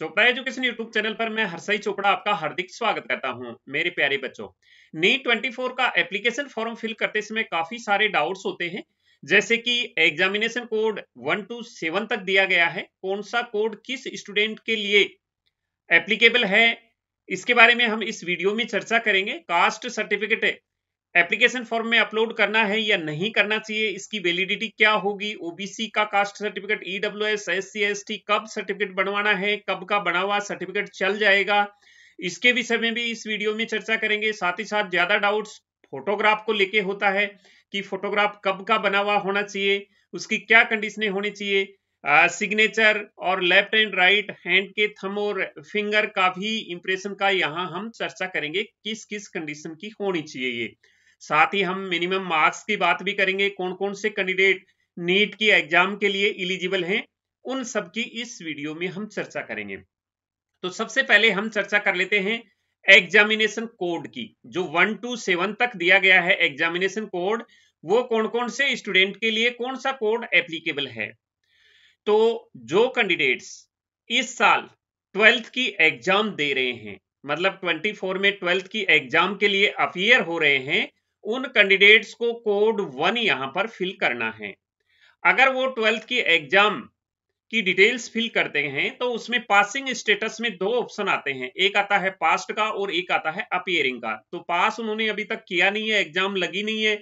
Chopra education YouTube channel पर मैं हरसई चोपड़ा आपका हार्दिक स्वागत करता हूं मेरे प्यारे बच्चों नीट 24 का एप्लीकेशन फॉर्म फिल करते समय काफी सारे डाउट्स होते हैं जैसे कि examination code one two seven तक दिया गया है कौन सा कोड किस स्टूडेंट के लिए एप्लीकेबल है इसके बारे में हम इस वीडियो में चर्चा करेंगे कास्ट सर्टिफिकेट एप्लीकेशन फॉर्म में अपलोड करना है या नहीं करना चाहिए इसकी वैलिडिटी क्या होगी ओबीसी का caste certificate E W S S C S T कब सर्टिफिकेट बनवाना है कब का बना हुआ सर्टिफिकेट चल जाएगा इसके विषय में भी इस वीडियो में चर्चा करेंगे साथ ही साथ ज्यादा डाउट्स फोटोग्राफ को लेके होता है कि फोटोग्राफ कब का बना हुआ होना चाहिए उसकी क्या कंडीशने होनी चाहिए सिग्नेचर और लेफ्ट एंड राइट हैंड के थम और फिंगर का भी इंप्रेशन का यहाँ हम चर्चा करेंगे किस किस कंडीशन की होनी चाहिए ये साथ ही हम मिनिमम मार्क्स की बात भी करेंगे कौन कौन से कैंडिडेट नीट की एग्जाम के लिए इलिजिबल हैं उन सब की इस वीडियो में हम चर्चा करेंगे तो सबसे पहले हम चर्चा कर लेते हैं एग्जामिनेशन कोड की जो वन टू सेवन तक दिया गया है एग्जामिनेशन कोड वो कौन कौन से स्टूडेंट के लिए कौन सा कोड एप्लीकेबल है तो जो कैंडिडेट्स इस साल ट्वेल्थ की एग्जाम दे रहे हैं मतलब 24 में ट्वेल्थ की एग्जाम के लिए अफियर हो रहे हैं उन कैंडिडेट्स को कोड वन यहां पर फिल करना है अगर वो ट्वेल्थ की एग्जाम की डिटेल्स फिल करते हैं तो उसमें पासिंग स्टेटस में दो ऑप्शन आते हैं एक आता है पास्ट का और एक आता है अपियरिंग का तो पास उन्होंने अभी तक किया नहीं है एग्जाम लगी नहीं है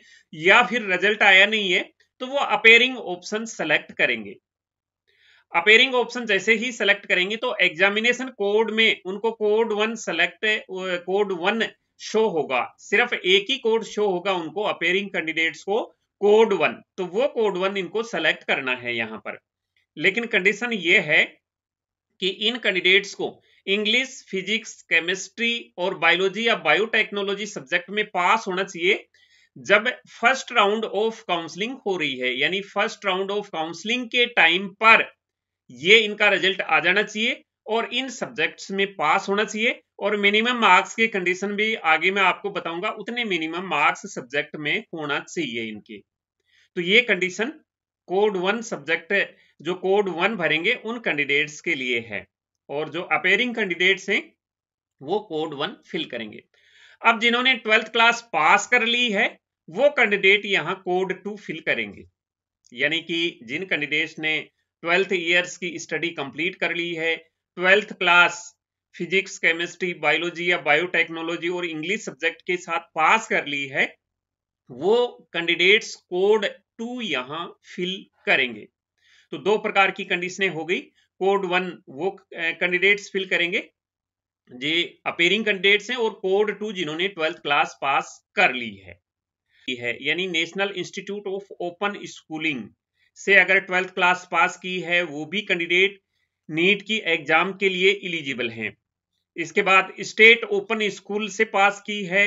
या फिर रिजल्ट आया नहीं है तो वो अपेयरिंग ऑप्शन सेलेक्ट करेंगे अपेयरिंग ऑप्शन जैसे ही सेलेक्ट करेंगे तो एग्जामिनेशन कोड में उनको code one select code one show होगा सिर्फ एक ही कोड शो होगा उनको अपेयरिंग कैंडिडेट्स को कोड वन तो वो कोड वन इनको सेलेक्ट करना है यहां पर लेकिन कंडीशन ये है कि इन कैंडिडेट्स को इंग्लिश फिजिक्स केमिस्ट्री और बायोलॉजी या बायोटेक्नोलॉजी सब्जेक्ट में पास होना चाहिए जब फर्स्ट राउंड ऑफ काउंसलिंग हो रही है यानी फर्स्ट राउंड ऑफ काउंसलिंग के टाइम पर ये इनका रिजल्ट आ जाना चाहिए और इन सब्जेक्ट्स में पास होना चाहिए और मिनिमम मार्क्स की कंडीशन भी आगे मैं आपको बताऊंगा उतने मिनिमम मार्क्स सब्जेक्ट में होना चाहिए इनके तो ये कंडीशन कोड वन सब्जेक्ट जो कोड वन भरेंगे उन कैंडिडेट्स के लिए है और जो अपेयरिंग कैंडिडेट्स हैं वो कोड वन फिल करेंगे अब जिन्होंने ट्वेल्थ क्लास पास कर ली है वो कैंडिडेट यहाँ कोड टू फिल करेंगे यानी कि जिन कैंडिडेट्स ने ट्वेल्थ ईयर्स की स्टडी कंप्लीट कर ली है twelfth class physics chemistry biology या बायोटेक्नोलॉजी और इंग्लिश सब्जेक्ट के साथ पास कर ली है वो कैंडिडेट्स कोड टू यहाँ फिल करेंगे तो दो प्रकार की कंडीशनें हो गई कोड वन वो कैंडिडेट्स फिल करेंगे जे अपेयरिंग कैंडिडेट्स हैं और कोड टू जिन्होंने ट्वेल्थ क्लास पास कर ली है है यानी national institute of open schooling से अगर ट्वेल्थ क्लास पास की है वो भी कैंडिडेट नीट की एग्जाम के लिए इलिजिबल हैं इसके बाद स्टेट ओपन स्कूल से पास की है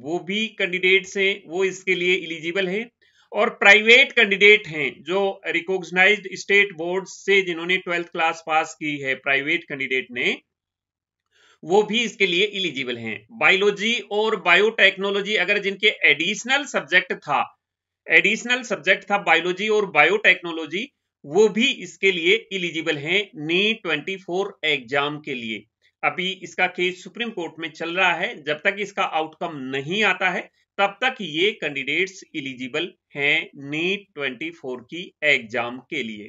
वो भी कैंडिडेट्स हैं वो इसके लिए इलिजिबल हैं और प्राइवेट कैंडिडेट हैं जो रिकॉग्नाइज स्टेट बोर्ड से जिन्होंने ट्वेल्थ क्लास पास की है प्राइवेट कैंडिडेट ने वो भी इसके लिए इलिजिबल हैं बायोलॉजी और बायोटेक्नोलॉजी अगर जिनके एडिशनल सब्जेक्ट था एडिशनल सब्जेक्ट था बायोलॉजी और बायोटेक्नोलॉजी वो भी इसके लिए इलिजिबल हैं नी 24 एग्जाम के लिए अभी इसका केस सुप्रीम कोर्ट में चल रहा है जब तक इसका आउटकम नहीं आता है तब तक ये कैंडिडेट्स इलिजिबल हैं नीट 24 की एग्जाम के लिए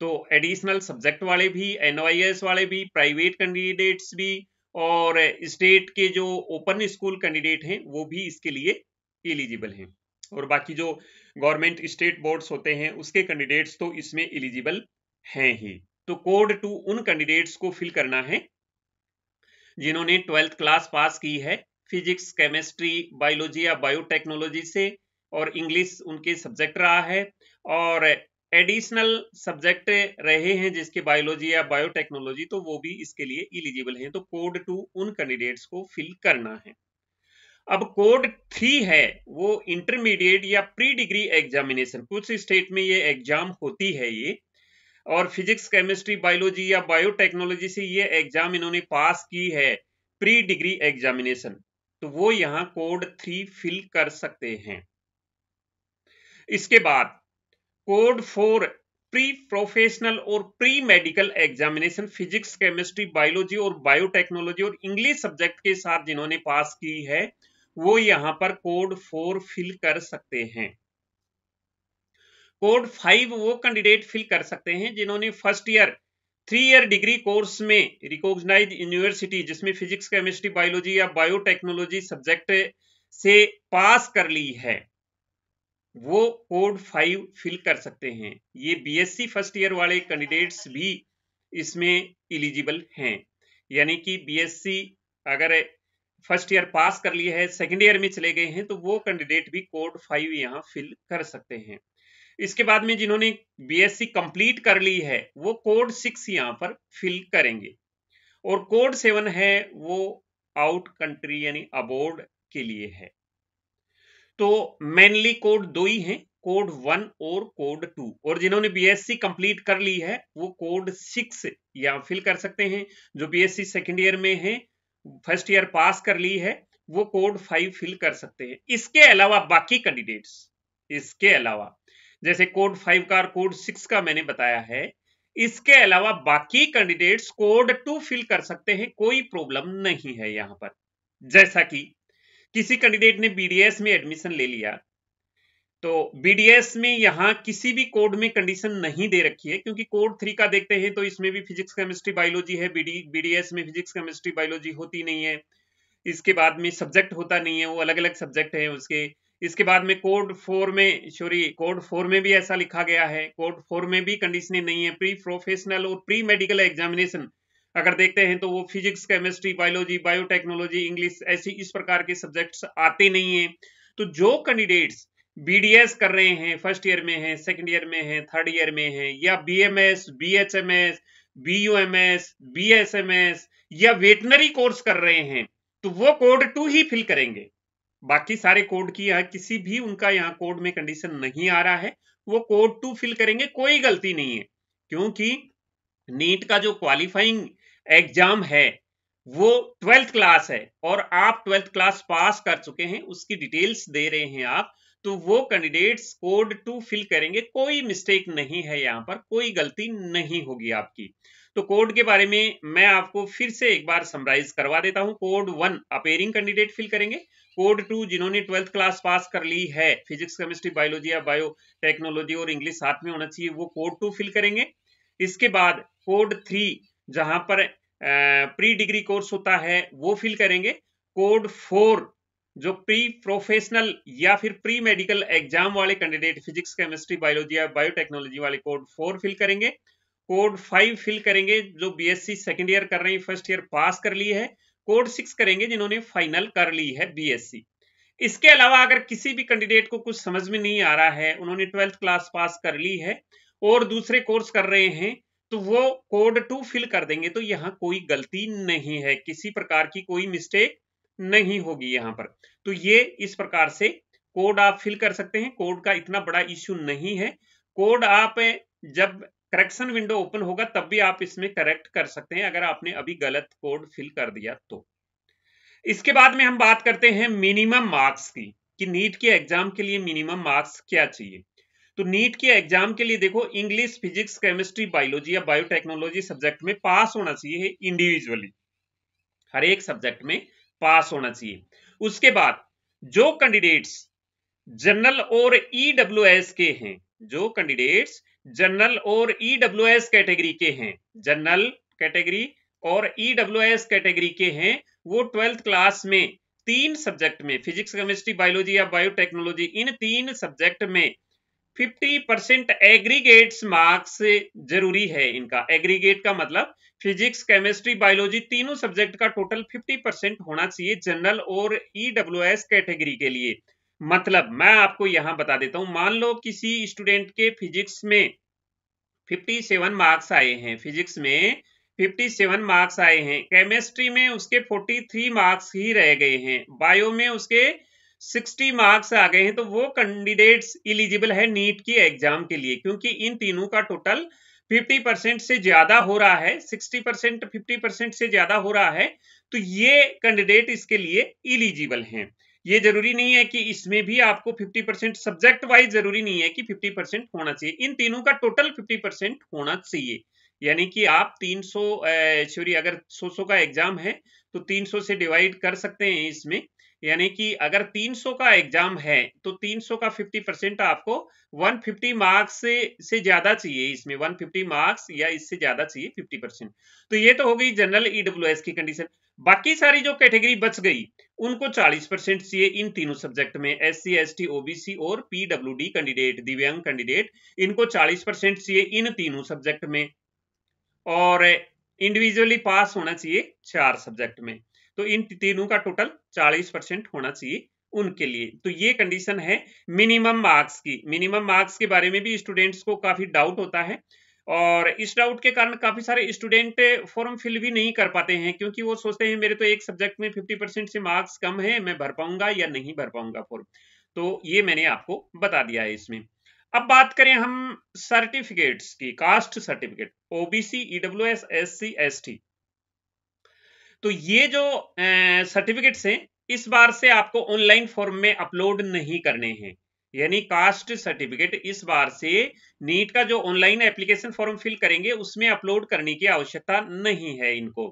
तो एडिशनल सब्जेक्ट वाले भी एन वाले भी प्राइवेट कैंडिडेट्स भी और स्टेट के जो ओपन स्कूल कैंडिडेट हैं वो भी इसके लिए इलिजिबल हैं और बाकी जो गवर्नमेंट स्टेट बोर्ड्स होते हैं उसके कैंडिडेट्स तो इसमें एलिजिबल हैं ही तो कोड टू उन कैंडिडेट्स को फिल करना है जिन्होंने ट्वेल्थ क्लास पास की है फिजिक्स केमिस्ट्री बायोलॉजी या बायोटेक्नोलॉजी से और इंग्लिश उनके सब्जेक्ट रहा है और एडिशनल सब्जेक्ट रहे हैं जिसके बायोलॉजी या बायोटेक्नोलॉजी तो वो भी इसके लिए इलिजिबल हैं तो कोड टू उन कैंडिडेट्स को फिल करना है अब कोड थ्री है वो इंटरमीडिएट या प्री डिग्री एग्जामिनेशन कुछ स्टेट में ये एग्जाम होती है ये और फिजिक्स केमिस्ट्री बायोलॉजी या बायोटेक्नोलॉजी से ये एग्जाम इन्होंने पास की है प्री डिग्री एग्जामिनेशन तो वो यहां कोड थ्री फिल कर सकते हैं इसके बाद कोड फोर प्री प्रोफेशनल और pre medical examination physics chemistry biology और बायोटेक्नोलॉजी और इंग्लिश सब्जेक्ट के साथ जिन्होंने पास की है वो यहां पर कोड फोर फिल कर सकते हैं कोड फाइव वो कैंडिडेट फिल कर सकते हैं जिन्होंने first year three year degree course में रिकॉग्नाइज यूनिवर्सिटी जिसमें फिजिक्स केमिस्ट्री बायोलॉजी या बायोटेक्नोलॉजी सब्जेक्ट से पास कर ली है वो कोड फाइव फिल कर सकते हैं ये बीएससी फर्स्ट ईयर वाले कैंडिडेट्स भी इसमें इलिजिबल हैं यानी कि बीएससी अगर फर्स्ट ईयर पास कर लिए हैं सेकेंड ईयर में चले गए हैं तो वो कैंडिडेट भी कोड फाइव यहाँ फिल कर सकते हैं इसके बाद में जिन्होंने बीएससी कंप्लीट कर ली है वो कोड सिक्स यहाँ पर फिल करेंगे और कोड सेवन है वो आउट कंट्री यानी अबोर्ड के लिए है तो मेनली कोड दो ही हैं कोड वन और कोड टू और जिन्होंने बीएससी कंप्लीट कर ली है वो कोड सिक्स यहाँ फिल कर सकते हैं जो बीएससी सेकेंड ईयर में है फर्स्ट ईयर पास कर ली है वो कोड फाइव फिल कर सकते हैं इसके अलावा बाकी कैंडिडेट्स इसके अलावा जैसे कोड फाइव का और कोड सिक्स का मैंने बताया है इसके अलावा बाकी कैंडिडेट्स कोड टू फिल कर सकते हैं कोई प्रॉब्लम नहीं है यहां पर जैसा कि किसी कैंडिडेट ने बीडीएस में एडमिशन ले लिया तो बीडीएस में यहाँ किसी भी कोड में कंडीशन नहीं दे रखी है क्योंकि कोड थ्री का देखते हैं तो इसमें भी फिजिक्स केमिस्ट्री बायोलॉजी है बीडी में फिजिक्स केमिस्ट्री बायोलॉजी होती नहीं है इसके बाद में सब्जेक्ट होता नहीं है वो अलग अलग सब्जेक्ट है उसके इसके बाद में कोड फोर में सॉरी कोड फोर में भी ऐसा लिखा गया है कोड फोर में भी कंडीशन नहीं है प्री प्रोफेशनल और प्री मेडिकल एग्जामिनेशन अगर देखते हैं तो वो physics chemistry biology biotechnology English ऐसी इस प्रकार के सब्जेक्ट्स आते नहीं है तो जो कैंडिडेट्स बीडीएस कर रहे हैं फर्स्ट ईयर में हैं सेकंड ईयर में हैं थर्ड ईयर में हैं या बीएमएस बीएचएमएस बीयूएमएस बीएसएमएस या वेटनरी कोर्स कर रहे हैं तो वो कोड टू ही फिल करेंगे बाकी सारे कोड की यहाँ किसी भी उनका यहाँ कोड में कंडीशन नहीं आ रहा है वो कोड टू फिल करेंगे कोई गलती नहीं है क्योंकि नीट का जो क्वालिफाइंग एग्जाम है वो ट्वेल्थ क्लास है और आप ट्वेल्थ क्लास पास कर चुके हैं उसकी डिटेल्स दे रहे हैं आप तो वो कैंडिडेट्स कोड टू फिल करेंगे कोई मिस्टेक नहीं है यहाँ पर कोई गलती नहीं होगी आपकी तो कोड के बारे में मैं आपको फिर से एक बार समराइज करवा देता हूँ code one appearing candidate fill करेंगे कोड टू जिन्होंने ट्वेल्थ क्लास पास कर ली है फिजिक्स केमिस्ट्री बायोलॉजी या बायो टेक्नोलॉजी और इंग्लिश साथ में होना चाहिए वो कोड टू फिल करेंगे इसके बाद कोड थ्री जहां पर प्री डिग्री कोर्स होता है वो फिल करेंगे कोड फोर जो प्री प्रोफेशनल या फिर प्री मेडिकल एग्जाम वाले कैंडिडेट फिजिक्स केमिस्ट्री बायोलॉजी या बायोटेक्नोलॉजी वाले कोड फोर फिल करेंगे कोड फाइव फिल करेंगे जो बीएससी सेकेंड ईयर कर रहे हैं फर्स्ट ईयर पास कर ली है कोड सिक्स करेंगे जिन्होंने फाइनल कर ली है बीएससी इसके अलावा अगर किसी भी कैंडिडेट को कुछ समझ में नहीं आ रहा है उन्होंने ट्वेल्थ क्लास पास कर ली है और दूसरे कोर्स कर रहे हैं तो वो कोड टू फिल कर देंगे तो यहाँ कोई गलती नहीं है किसी प्रकार की कोई मिस्टेक नहीं होगी यहाँ पर तो ये इस प्रकार से कोड आप फिल कर सकते हैं कोड का इतना बड़ा इश्यू नहीं है कोड आप जब करेक्शन विंडो ओपन होगा तब भी आप इसमें करेक्ट कर सकते हैं अगर आपने अभी गलत कोड फिल कर दिया तो इसके बाद में हम बात करते हैं मिनिमम मार्क्स की कि नीट के एग्जाम के लिए मिनिमम मार्क्स क्या चाहिए तो नीट के एग्जाम के लिए देखो इंग्लिश फिजिक्स केमिस्ट्री बायोलॉजी या बायोटेक्नोलॉजी सब्जेक्ट में पास होना चाहिए इंडिविजुअली हर एक सब्जेक्ट में पास होना चाहिए उसके बाद जो कैंडिडेट्स जनरल और ईडब्ल्यूएस के हैं जो कैंडिडेट्स जनरल और ईडब्ल्यूएस कैटेगरी के हैं जनरल कैटेगरी और ईडब्ल्यूएस कैटेगरी के हैं वो ट्वेल्थ क्लास में तीन सब्जेक्ट में फिजिक्स केमिस्ट्री बायोलॉजी या बायोटेक्नोलॉजी इन तीन सब्जेक्ट में 50 परसेंट एग्रीगेट्स मार्क्स जरूरी है इनका एग्रीगेट का मतलब फिजिक्स केमिस्ट्री बायोलॉजी तीनों सब्जेक्ट का टोटल 50 परसेंट होना चाहिए जनरल और एस e कैटेगरी के लिए मतलब मैं आपको यहां बता देता हूं मान लो किसी स्टूडेंट के फिजिक्स में 57 मार्क्स आए हैं फिजिक्स में 57 मार्क्स आए हैं केमिस्ट्री में उसके 43 मार्क्स ही रह गए हैं बायो में उसके 60 मार्क्स आ गए हैं तो वो कैंडिडेट्स इलिजिबल है नीट की एग्जाम के लिए क्योंकि इन तीनों का टोटल 50 परसेंट से ज्यादा हो रहा है 60 परसेंट फिफ्टी परसेंट से ज्यादा हो रहा है तो ये कैंडिडेट इसके लिए इलिजिबल हैं ये जरूरी नहीं है कि इसमें भी आपको 50 परसेंट सब्जेक्ट वाइज जरूरी नहीं है कि 50 परसेंट होना चाहिए इन तीनों का टोटल 50 परसेंट होना चाहिए यानी कि आप 300 सौ अगर 100 सौ का एग्जाम है तो 300 से डिवाइड कर सकते हैं इसमें यानी कि अगर 300 का एग्जाम है तो 300 का 50 परसेंट आपको 150 मार्क्स से से ज्यादा चाहिए इसमें 150 मार्क्स या इससे ज्यादा चाहिए 50 परसेंट तो ये तो हो गई जनरल ईडब्ल्यू e की कंडीशन बाकी सारी जो कैटेगरी बच गई उनको 40 परसेंट चाहिए इन तीनों सब्जेक्ट में S C S T OBC और पीडब्ल्यू कैंडिडेट दिव्यांग कैंडिडेट इनको चालीस परसेंट चाहिए इन तीनों सब्जेक्ट में और इंडिविजुअली पास होना चाहिए चार सब्जेक्ट में तो इन तीनों का टोटल 40 परसेंट होना चाहिए उनके लिए तो ये कंडीशन है मिनिमम मार्क्स की मिनिमम मार्क्स के बारे में भी स्टूडेंट्स को काफी डाउट होता है और इस डाउट के कारण काफी सारे स्टूडेंट फॉर्म फिल भी नहीं कर पाते हैं क्योंकि वो सोचते हैं मेरे तो एक सब्जेक्ट में 50 परसेंट से मार्क्स कम है मैं भर पाऊंगा या नहीं भर पाऊंगा फॉर्म तो ये मैंने आपको बता दिया है इसमें अब बात करें हम सर्टिफिकेट्स की caste certificate OBC EW S S C S T तो ये जो सर्टिफिकेट्स हैं इस बार से आपको ऑनलाइन फॉर्म में अपलोड नहीं करने हैं यानी कास्ट सर्टिफिकेट इस बार से नीट का जो ऑनलाइन एप्लीकेशन फॉर्म फिल करेंगे उसमें अपलोड करने की आवश्यकता नहीं है इनको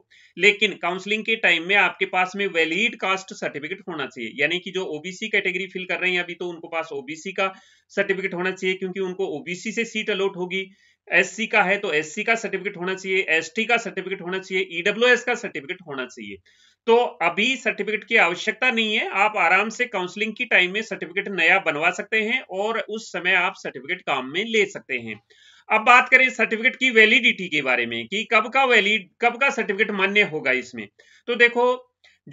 लेकिन काउंसलिंग के टाइम में आपके पास में वैलिड कास्ट सर्टिफिकेट होना चाहिए यानी कि जो ओबीसी कैटेगरी फिल कर रहे हैं अभी तो उनको पास ओबीसी का सर्टिफिकेट होना चाहिए क्योंकि उनको ओबीसी से सीट अलॉट होगी एससी का है तो एससी का सर्टिफिकेट होना चाहिए एसटी का सर्टिफिकेट होना चाहिए ईडब्ल्यूएस e का सर्टिफिकेट होना चाहिए तो अभी सर्टिफिकेट की आवश्यकता नहीं है आप आराम से काउंसलिंग की टाइम में सर्टिफिकेट नया बनवा सकते हैं और उस समय आप सर्टिफिकेट काम में ले सकते हैं अब बात करें सर्टिफिकेट की वैलिडिटी के बारे में कि कब का वैलिड कब का सर्टिफिकेट मान्य होगा इसमें तो देखो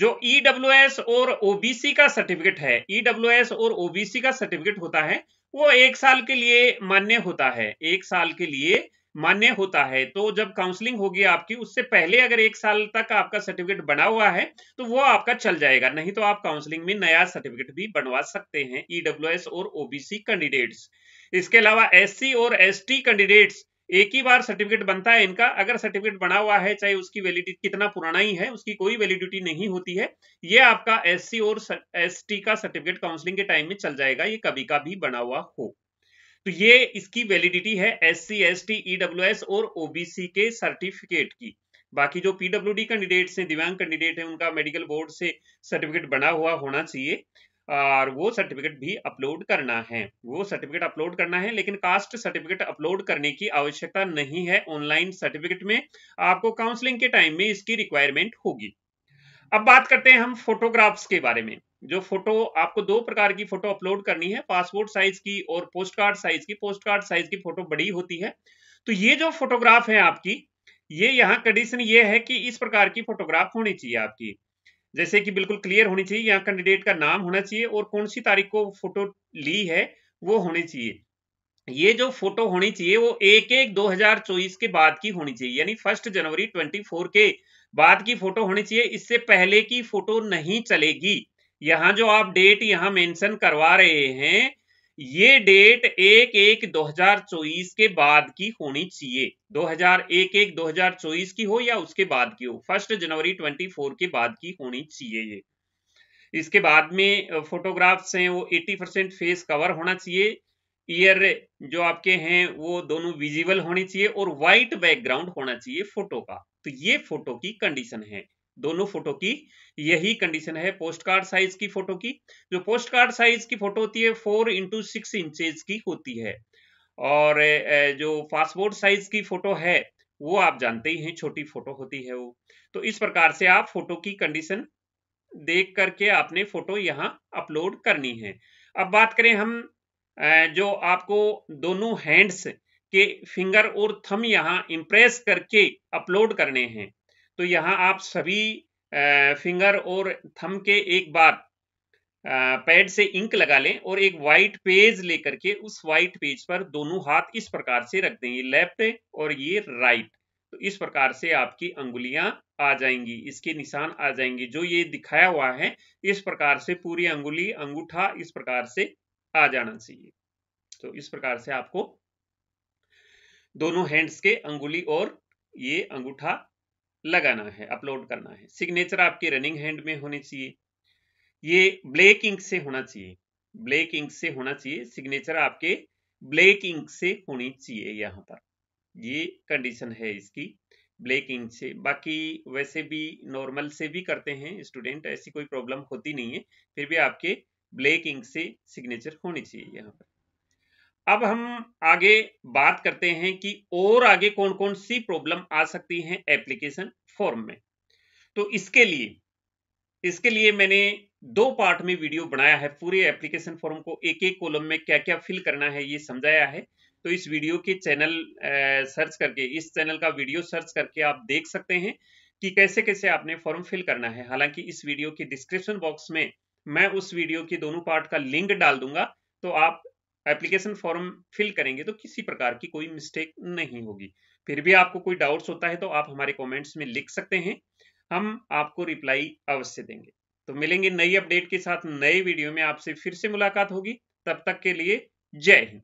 जो ईडब्ल्यू e और ओबीसी का सर्टिफिकेट है ईडब्ल्यू e और ओबीसी का सर्टिफिकेट होता है वो एक साल के लिए मान्य होता है एक साल के लिए मान्य होता है तो जब काउंसलिंग होगी आपकी उससे पहले अगर एक साल तक आपका सर्टिफिकेट बना हुआ है तो वो आपका चल जाएगा नहीं तो आप काउंसलिंग में नया सर्टिफिकेट भी बनवा सकते हैं ईडब्ल्यूएस e और ओबीसी कैंडिडेट्स इसके अलावा एससी और एसटी कैंडिडेट्स एक ही बार सर्टिफिकेट बनता है इनका अगर सर्टिफिकेट बना हुआ है चाहे उसकी वैलिडिटी कितना पुराना ही है उसकी कोई वैलिडिटी नहीं होती है ये आपका एस और एस का सर्टिफिकेट काउंसलिंग के टाइम में चल जाएगा ये कभी का भी बना हुआ हो तो ये इसकी वैलिडिटी है S C S T EW S और ओबीसी के सर्टिफिकेट की बाकी जो पीडब्ल्यू डी कैंडिडेट्स हैं दिव्यांग कैंडिडेट हैं उनका मेडिकल बोर्ड से सर्टिफिकेट बना हुआ होना चाहिए और वो सर्टिफिकेट भी अपलोड करना है वो सर्टिफिकेट अपलोड करना है लेकिन कास्ट सर्टिफिकेट अपलोड करने की आवश्यकता नहीं है ऑनलाइन सर्टिफिकेट में आपको काउंसलिंग के टाइम में इसकी रिक्वायरमेंट होगी अब बात करते हैं हम फोटोग्राफ्स के बारे में जो फोटो आपको दो प्रकार की फोटो अपलोड करनी है पासपोर्ट साइज की और पोस्ट कार्ड साइज की पोस्ट कार्ड साइज की फोटो बड़ी होती है तो ये जो फोटोग्राफ है आपकी ये यहाँ कंडीशन ये है कि इस प्रकार की फोटोग्राफ होनी चाहिए आपकी जैसे कि बिल्कुल क्लियर होनी चाहिए यहाँ कैंडिडेट का नाम होना चाहिए और कौन सी तारीख को फोटो ली है वो होनी चाहिए ये जो फोटो होनी चाहिए वो एक एक चौबीस के बाद की होनी चाहिए यानी फर्स्ट जनवरी 24 के बाद की फोटो होनी चाहिए इससे पहले की फोटो नहीं चलेगी यहाँ जो आप डेट यहाँ मेंशन करवा रहे हैं ये डेट एक एक 2024 के बाद की होनी चाहिए 2001 एक 2024 की हो या उसके बाद की हो फर्स्ट जनवरी 24 के बाद की होनी चाहिए ये इसके बाद में फोटोग्राफ्स हैं वो 80 परसेंट फेस कवर होना चाहिए ईयर जो आपके हैं वो दोनों विजिबल होने चाहिए और वाइट बैकग्राउंड होना चाहिए फोटो का तो ये फोटो की कंडीशन है दोनों फोटो की यही कंडीशन है पोस्ट कार्ड साइज की फोटो की जो पोस्ट कार्ड साइज की फोटो होती है फोर इंटू सिक्स इंचेज की होती है और जो पासपोर्ट साइज की फोटो है वो आप जानते ही हैं छोटी फोटो होती है वो तो इस प्रकार से आप फोटो की कंडीशन देख करके आपने फोटो यहाँ अपलोड करनी है अब बात करें हम जो आपको दोनों हैंड्स के फिंगर और थम यहाँ इम्प्रेस करके अपलोड करने हैं तो यहाँ आप सभी फिंगर और थम के एक बार पैड से इंक लगा लें और एक वाइट पेज लेकर के उस वाइट पेज पर दोनों हाथ इस प्रकार से रख दें ये लेफ्ट और ये राइट तो इस प्रकार से आपकी अंगुलियां आ जाएंगी इसके निशान आ जाएंगे जो ये दिखाया हुआ है इस प्रकार से पूरी अंगुली अंगूठा इस प्रकार से आ जाना चाहिए तो इस प्रकार से आपको दोनों हैंड्स के अंगुली और ये अंगूठा लगाना है अपलोड करना है सिग्नेचर आपके रनिंग हैंड में होनी चाहिए ये ब्लैक इंक से होना चाहिए ब्लैक इंक से होना चाहिए सिग्नेचर आपके ब्लैक इंक से होनी चाहिए यहाँ पर ये कंडीशन है इसकी ब्लैक इंक से बाकी वैसे भी नॉर्मल से भी करते हैं स्टूडेंट ऐसी कोई प्रॉब्लम होती नहीं है फिर भी आपके ब्लैक इंक से सिग्नेचर होनी चाहिए यहाँ पर अब हम आगे बात करते हैं कि और आगे कौन कौन सी प्रॉब्लम आ सकती हैं एप्लीकेशन फॉर्म में तो इसके लिए इसके लिए मैंने दो पार्ट में वीडियो बनाया है पूरे एप्लीकेशन फॉर्म को एक एक कॉलम में क्या क्या फिल करना है ये समझाया है तो इस वीडियो के चैनल सर्च करके इस चैनल का वीडियो सर्च करके आप देख सकते हैं कि कैसे कैसे आपने फॉर्म फिल करना है हालांकि इस वीडियो के डिस्क्रिप्शन बॉक्स में मैं उस वीडियो के दोनों पार्ट का लिंक डाल दूंगा तो आप एप्लीकेशन फॉर्म फिल करेंगे तो किसी प्रकार की कोई मिस्टेक नहीं होगी फिर भी आपको कोई डाउट्स होता है तो आप हमारे कमेंट्स में लिख सकते हैं हम आपको रिप्लाई अवश्य देंगे तो मिलेंगे नई अपडेट के साथ नए वीडियो में आपसे फिर से मुलाकात होगी तब तक के लिए जय हिंद